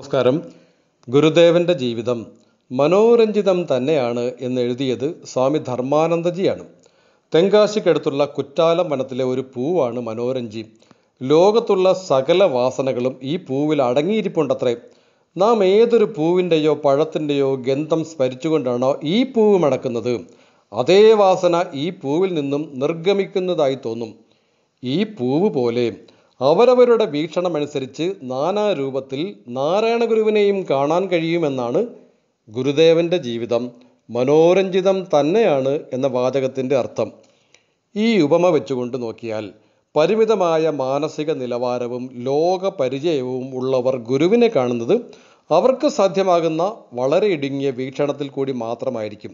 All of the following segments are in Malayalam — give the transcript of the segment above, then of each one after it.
നമസ്കാരം ഗുരുദേവന്റെ ജീവിതം മനോരഞ്ജിതം തന്നെയാണ് എന്ന് എഴുതിയത് സ്വാമി ധർമാനന്ദജിയാണ് തെങ്കാശിക്കടുത്തുള്ള കുറ്റാലം വനത്തിലെ ഒരു പൂവാണ് മനോരഞ്ജി ലോകത്തുള്ള സകല വാസനകളും ഈ പൂവിൽ അടങ്ങിയിരിപ്പുണ്ടത്രേ നാം ഏതൊരു പൂവിൻ്റെയോ പഴത്തിൻ്റെയോ ഗന്ധം സ്മരിച്ചുകൊണ്ടാണോ ഈ പൂവ് മണക്കുന്നത് അതേ വാസന ഈ പൂവിൽ നിന്നും നിർഗമിക്കുന്നതായി തോന്നും ഈ പൂവ് പോലെ അവരവരുടെ വീക്ഷണമനുസരിച്ച് നാനാ രൂപത്തിൽ നാരായണഗുരുവിനെയും കാണാൻ കഴിയുമെന്നാണ് ഗുരുദേവൻ്റെ ജീവിതം മനോരഞ്ജിതം തന്നെയാണ് എന്ന വാചകത്തിൻ്റെ അർത്ഥം ഈ ഉപമ വെച്ചുകൊണ്ട് നോക്കിയാൽ പരിമിതമായ മാനസിക നിലവാരവും ലോക പരിചയവും ഉള്ളവർ ഗുരുവിനെ കാണുന്നത് അവർക്ക് സാധ്യമാകുന്ന വളരെ ഇടുങ്ങിയ വീക്ഷണത്തിൽ കൂടി മാത്രമായിരിക്കും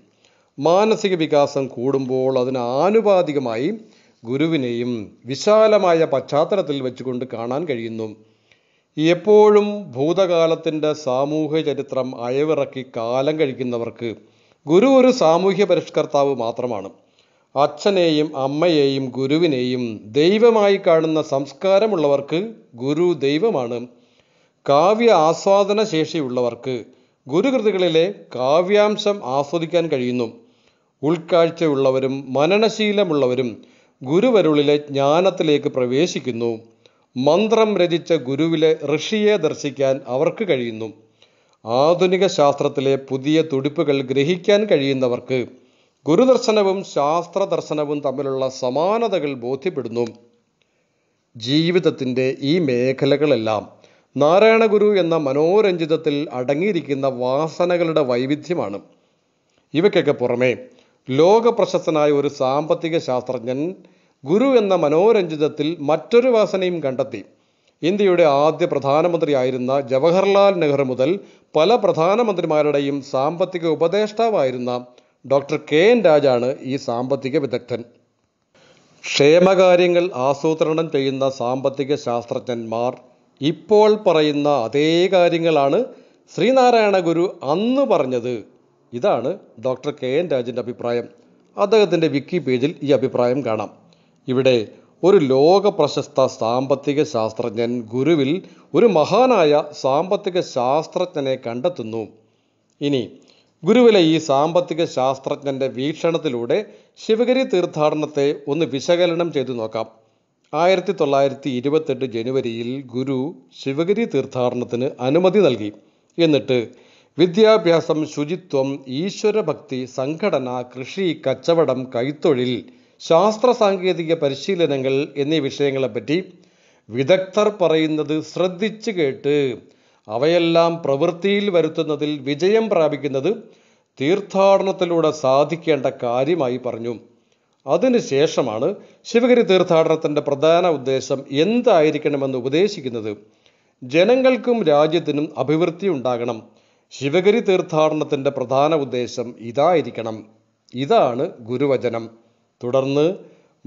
മാനസിക വികാസം കൂടുമ്പോൾ അതിന് ആനുപാതികമായി ഗുരുവിനെയും വിശാലമായ പശ്ചാത്തലത്തിൽ വെച്ചുകൊണ്ട് കാണാൻ കഴിയുന്നു എപ്പോഴും ഭൂതകാലത്തിൻ്റെ സാമൂഹ്യ ചരിത്രം അയവിറക്കി കാലം കഴിക്കുന്നവർക്ക് ഗുരു ഒരു സാമൂഹ്യ പരിഷ്കർത്താവ് മാത്രമാണ് അച്ഛനെയും അമ്മയെയും ഗുരുവിനെയും ദൈവമായി കാണുന്ന സംസ്കാരമുള്ളവർക്ക് ഗുരു ദൈവമാണ് കാവ്യ ആസ്വാദന ശേഷിയുള്ളവർക്ക് ഗുരുകൃതികളിലെ കാവ്യാംശം ആസ്വദിക്കാൻ കഴിയുന്നു ഉൾക്കാഴ്ചയുള്ളവരും മനനശീലമുള്ളവരും ഗുരുവരുളിലെ ജ്ഞാനത്തിലേക്ക് പ്രവേശിക്കുന്നു മന്ത്രം രചിച്ച ഗുരുവിലെ ഋഷിയെ ദർശിക്കാൻ അവർക്ക് കഴിയുന്നു ആധുനിക ശാസ്ത്രത്തിലെ പുതിയ തുടിപ്പുകൾ ഗ്രഹിക്കാൻ കഴിയുന്നവർക്ക് ഗുരുദർശനവും ശാസ്ത്ര ദർശനവും തമ്മിലുള്ള സമാനതകൾ ബോധ്യപ്പെടുന്നു ജീവിതത്തിൻ്റെ ഈ മേഖലകളെല്ലാം നാരായണഗുരു എന്ന മനോരഞ്ജിതത്തിൽ അടങ്ങിയിരിക്കുന്ന വാസനകളുടെ വൈവിധ്യമാണ് ഇവയ്ക്കൊക്കെ പുറമേ ലോകപ്രശസ്തനായ ഒരു സാമ്പത്തിക ശാസ്ത്രജ്ഞൻ ഗുരു എന്ന മനോരഞ്ജിതത്തിൽ മറ്റൊരു വാസനയും കണ്ടെത്തി ഇന്ത്യയുടെ ആദ്യ പ്രധാനമന്ത്രിയായിരുന്ന ജവഹർലാൽ നെഹ്റു മുതൽ പല പ്രധാനമന്ത്രിമാരുടെയും സാമ്പത്തിക ഉപദേഷ്ടാവായിരുന്ന ഡോക്ടർ കെ എൻ രാജാണ് ഈ സാമ്പത്തിക വിദഗ്ധൻ ക്ഷേമകാര്യങ്ങൾ ആസൂത്രണം ചെയ്യുന്ന സാമ്പത്തിക ശാസ്ത്രജ്ഞന്മാർ ഇപ്പോൾ പറയുന്ന അതേ കാര്യങ്ങളാണ് ശ്രീനാരായണ ഗുരു അന്ന് പറഞ്ഞത് ഇതാണ് ഡോക്ടർ കെ എൻ രാജൻ്റെ അഭിപ്രായം അദ്ദേഹത്തിൻ്റെ വിക്കി പേജിൽ ഈ അഭിപ്രായം കാണാം ഇവിടെ ഒരു ലോക പ്രശസ്ത സാമ്പത്തിക ശാസ്ത്രജ്ഞൻ ഗുരുവിൽ ഒരു മഹാനായ സാമ്പത്തിക ശാസ്ത്രജ്ഞനെ കണ്ടെത്തുന്നു ഇനി ഗുരുവിലെ ഈ സാമ്പത്തിക ശാസ്ത്രജ്ഞൻ്റെ വീക്ഷണത്തിലൂടെ ശിവഗിരി തീർത്ഥാടനത്തെ ഒന്ന് വിശകലനം ചെയ്തു നോക്കാം ആയിരത്തി തൊള്ളായിരത്തി ഇരുപത്തെട്ട് ജനുവരിയിൽ ഗുരു ശിവഗിരി തീർത്ഥാടനത്തിന് അനുമതി നൽകി എന്നിട്ട് വിദ്യാഭ്യാസം ശുചിത്വം ഈശ്വരഭക്തി സംഘടന കൃഷി കച്ചവടം കൈത്തൊഴിൽ ശാസ്ത്ര സാങ്കേതിക പരിശീലനങ്ങൾ എന്നീ വിഷയങ്ങളെപ്പറ്റി വിദഗ്ധർ പറയുന്നത് ശ്രദ്ധിച്ചു കേട്ട് അവയെല്ലാം പ്രവൃത്തിയിൽ വരുത്തുന്നതിൽ വിജയം പ്രാപിക്കുന്നത് തീർത്ഥാടനത്തിലൂടെ സാധിക്കേണ്ട കാര്യമായി പറഞ്ഞു അതിനുശേഷമാണ് ശിവഗിരി തീർത്ഥാടനത്തിൻ്റെ പ്രധാന ഉദ്ദേശം എന്തായിരിക്കണമെന്ന് ഉപദേശിക്കുന്നത് ജനങ്ങൾക്കും രാജ്യത്തിനും അഭിവൃദ്ധി ഉണ്ടാകണം ശിവഗിരി തീർത്ഥാടനത്തിൻ്റെ പ്രധാന ഉദ്ദേശം ഇതായിരിക്കണം ഇതാണ് ഗുരുവചനം തുടർന്ന്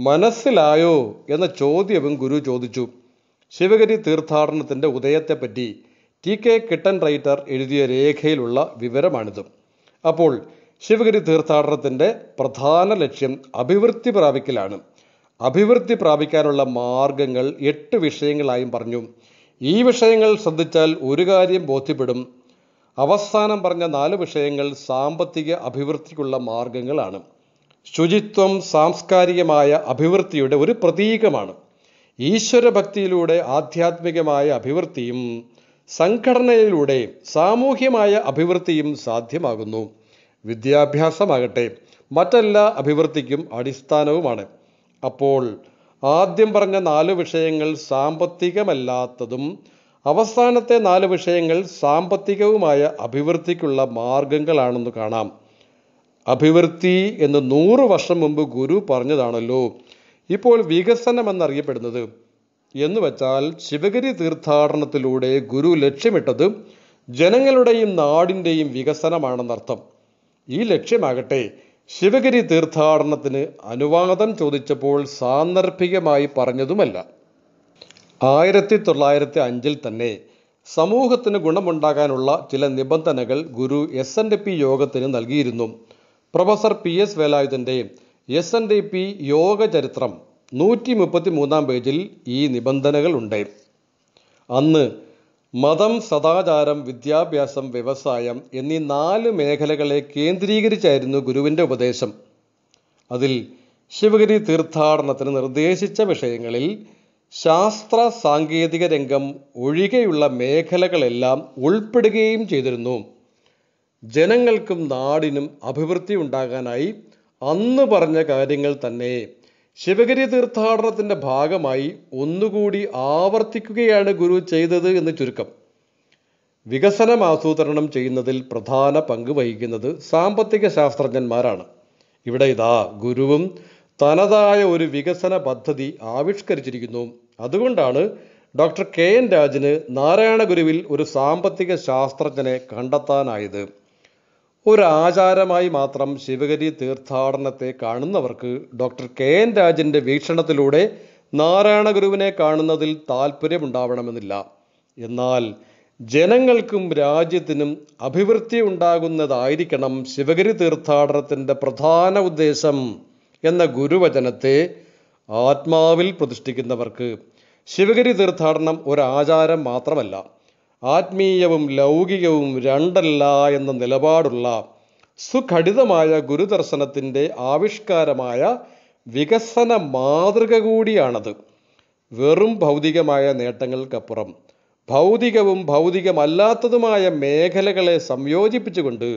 മനസ്സിലായോ എന്ന ചോദ്യവും ഗുരു ചോദിച്ചു ശിവഗിരി തീർത്ഥാടനത്തിൻ്റെ ഉദയത്തെപ്പറ്റി ടി കെ കിട്ടൻ റൈറ്റർ എഴുതിയ രേഖയിലുള്ള വിവരമാണിത് അപ്പോൾ ശിവഗിരി തീർത്ഥാടനത്തിൻ്റെ പ്രധാന ലക്ഷ്യം അഭിവൃദ്ധി പ്രാപിക്കലാണ് അഭിവൃദ്ധി പ്രാപിക്കാനുള്ള മാർഗങ്ങൾ എട്ട് വിഷയങ്ങളായും പറഞ്ഞു ഈ വിഷയങ്ങൾ ശ്രദ്ധിച്ചാൽ ഒരു കാര്യം ബോധ്യപ്പെടും അവസാനം പറഞ്ഞ നാല് വിഷയങ്ങൾ സാമ്പത്തിക അഭിവൃദ്ധിക്കുള്ള മാർഗങ്ങളാണ് ശുചിത്വം സാംസ്കാരികമായ അഭിവൃദ്ധിയുടെ ഒരു പ്രതീകമാണ് ഈശ്വരഭക്തിയിലൂടെ ആധ്യാത്മികമായ അഭിവൃദ്ധിയും സംഘടനയിലൂടെ സാമൂഹ്യമായ അഭിവൃദ്ധിയും സാധ്യമാകുന്നു വിദ്യാഭ്യാസമാകട്ടെ മറ്റെല്ലാ അഭിവൃദ്ധിക്കും അടിസ്ഥാനവുമാണ് അപ്പോൾ ആദ്യം പറഞ്ഞ നാല് വിഷയങ്ങൾ സാമ്പത്തികമല്ലാത്തതും അവസാനത്തെ നാല് വിഷയങ്ങൾ സാമ്പത്തികവുമായ അഭിവൃദ്ധിക്കുള്ള മാർഗങ്ങളാണെന്ന് കാണാം അഭിവൃദ്ധി എന്ന് നൂറ് വർഷം മുമ്പ് ഗുരു പറഞ്ഞതാണല്ലോ ഇപ്പോൾ വികസനം എന്നറിയപ്പെടുന്നത് എന്ന് വെച്ചാൽ ശിവഗിരി തീർത്ഥാടനത്തിലൂടെ ഗുരു ലക്ഷ്യമിട്ടത് ജനങ്ങളുടെയും നാടിൻ്റെയും വികസനമാണെന്നർത്ഥം ഈ ലക്ഷ്യമാകട്ടെ ശിവഗിരി തീർത്ഥാടനത്തിന് അനുവാദം ചോദിച്ചപ്പോൾ സാന്ദർഭികമായി പറഞ്ഞതുമല്ല ആയിരത്തി തൊള്ളായിരത്തി അഞ്ചിൽ തന്നെ സമൂഹത്തിന് ഗുണമുണ്ടാകാനുള്ള ചില നിബന്ധനകൾ ഗുരു എസ് എൻ ഡി പി യോഗത്തിന് നൽകിയിരുന്നു പ്രൊഫസർ പി എസ് വേലായുധൻ്റെ എസ് എൻ ഡി പി യോഗ ചരിത്രം നൂറ്റി മുപ്പത്തി മൂന്നാം പേജിൽ ഈ നിബന്ധനകളുണ്ട് അന്ന് മതം സദാചാരം വിദ്യാഭ്യാസം വ്യവസായം എന്നീ നാല് മേഖലകളെ കേന്ദ്രീകരിച്ചായിരുന്നു ഗുരുവിൻ്റെ ഉപദേശം അതിൽ ശിവഗിരി തീർത്ഥാടനത്തിന് നിർദ്ദേശിച്ച വിഷയങ്ങളിൽ ശാസ്ത്ര സാങ്കേതിക രംഗം ഒഴികെയുള്ള മേഖലകളെല്ലാം ഉൾപ്പെടുകയും ചെയ്തിരുന്നു ജനങ്ങൾക്കും നാടിനും അഭിവൃദ്ധി ഉണ്ടാകാനായി അന്ന് പറഞ്ഞ കാര്യങ്ങൾ തന്നെ ശിവഗിരി തീർത്ഥാടനത്തിൻ്റെ ഭാഗമായി ഒന്നുകൂടി ആവർത്തിക്കുകയാണ് ഗുരു ചെയ്തത് എന്ന് ചുരുക്കം വികസനം ആസൂത്രണം ചെയ്യുന്നതിൽ പ്രധാന പങ്ക് വഹിക്കുന്നത് സാമ്പത്തിക ശാസ്ത്രജ്ഞന്മാരാണ് ഇവിടെ ഇതാ ഗുരുവും തനതായ ഒരു വികസന പദ്ധതി ആവിഷ്കരിച്ചിരിക്കുന്നു അതുകൊണ്ടാണ് ഡോക്ടർ കെ എൻ രാജന് നാരായണഗുരുവിൽ ഒരു സാമ്പത്തിക ശാസ്ത്രജ്ഞനെ കണ്ടെത്താനായത് ഒരു ആചാരമായി മാത്രം ശിവഗിരി തീർത്ഥാടനത്തെ കാണുന്നവർക്ക് ഡോക്ടർ കെ എൻ രാജൻ്റെ വീക്ഷണത്തിലൂടെ നാരായണഗുരുവിനെ കാണുന്നതിൽ താല്പര്യമുണ്ടാവണമെന്നില്ല എന്നാൽ ജനങ്ങൾക്കും രാജ്യത്തിനും അഭിവൃദ്ധി ഉണ്ടാകുന്നതായിരിക്കണം ശിവഗിരി തീർത്ഥാടനത്തിൻ്റെ പ്രധാന ഉദ്ദേശം എന്ന ഗുരുവചനത്തെ ആത്മാവിൽ പ്രതിഷ്ഠിക്കുന്നവർക്ക് ശിവഗിരി തീർത്ഥാടനം ഒരാചാരം മാത്രമല്ല ആത്മീയവും ലൗകികവും രണ്ടല്ല എന്ന നിലപാടുള്ള സുഘടിതമായ ഗുരുദർശനത്തിൻ്റെ ആവിഷ്കാരമായ വികസന മാതൃക കൂടിയാണത് വെറും ഭൗതികമായ നേട്ടങ്ങൾക്കപ്പുറം ഭൗതികവും ഭൗതികമല്ലാത്തതുമായ മേഖലകളെ സംയോജിപ്പിച്ചുകൊണ്ട്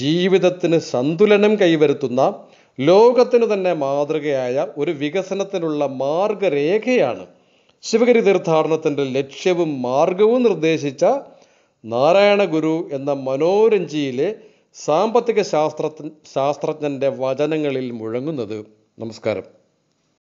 ജീവിതത്തിന് സന്തുലനം കൈവരുത്തുന്ന ലോകത്തിന് തന്നെ മാതൃകയായ ഒരു വികസനത്തിനുള്ള മാർഗരേഖയാണ് ശിവഗിരി തീർത്ഥാടനത്തിൻ്റെ ലക്ഷ്യവും മാർഗവും നിർദ്ദേശിച്ച നാരായണ ഗുരു എന്ന മനോരഞ്ജിയിലെ സാമ്പത്തിക ശാസ്ത്ര ശാസ്ത്രജ്ഞൻ്റെ വചനങ്ങളിൽ മുഴങ്ങുന്നത് നമസ്കാരം